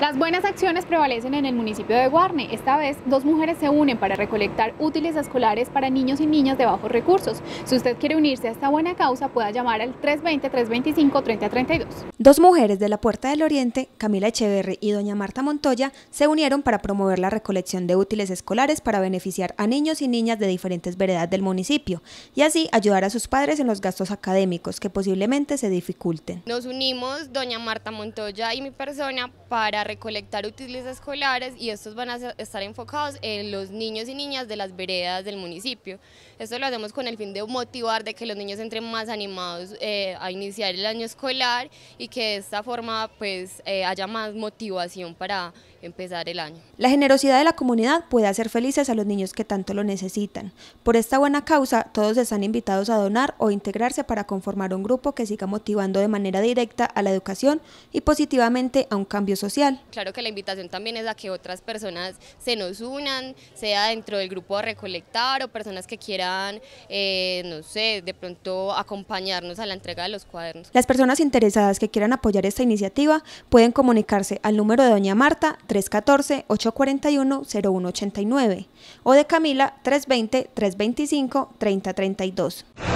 Las buenas acciones prevalecen en el municipio de Guarne. Esta vez, dos mujeres se unen para recolectar útiles escolares para niños y niñas de bajos recursos. Si usted quiere unirse a esta buena causa, pueda llamar al 320-325-3032. Dos mujeres de la Puerta del Oriente, Camila Echeverri y doña Marta Montoya, se unieron para promover la recolección de útiles escolares para beneficiar a niños y niñas de diferentes veredas del municipio y así ayudar a sus padres en los gastos académicos que posiblemente se dificulten. Nos unimos, doña Marta Montoya y mi persona, para colectar útiles escolares y estos van a estar enfocados en los niños y niñas de las veredas del municipio. Esto lo hacemos con el fin de motivar de que los niños entren más animados eh, a iniciar el año escolar y que de esta forma pues eh, haya más motivación para empezar el año. La generosidad de la comunidad puede hacer felices a los niños que tanto lo necesitan. Por esta buena causa, todos están invitados a donar o integrarse para conformar un grupo que siga motivando de manera directa a la educación y positivamente a un cambio social Claro que la invitación también es a que otras personas se nos unan, sea dentro del grupo a recolectar o personas que quieran, eh, no sé, de pronto acompañarnos a la entrega de los cuadernos. Las personas interesadas que quieran apoyar esta iniciativa pueden comunicarse al número de doña Marta 314-841-0189 o de Camila 320-325-3032.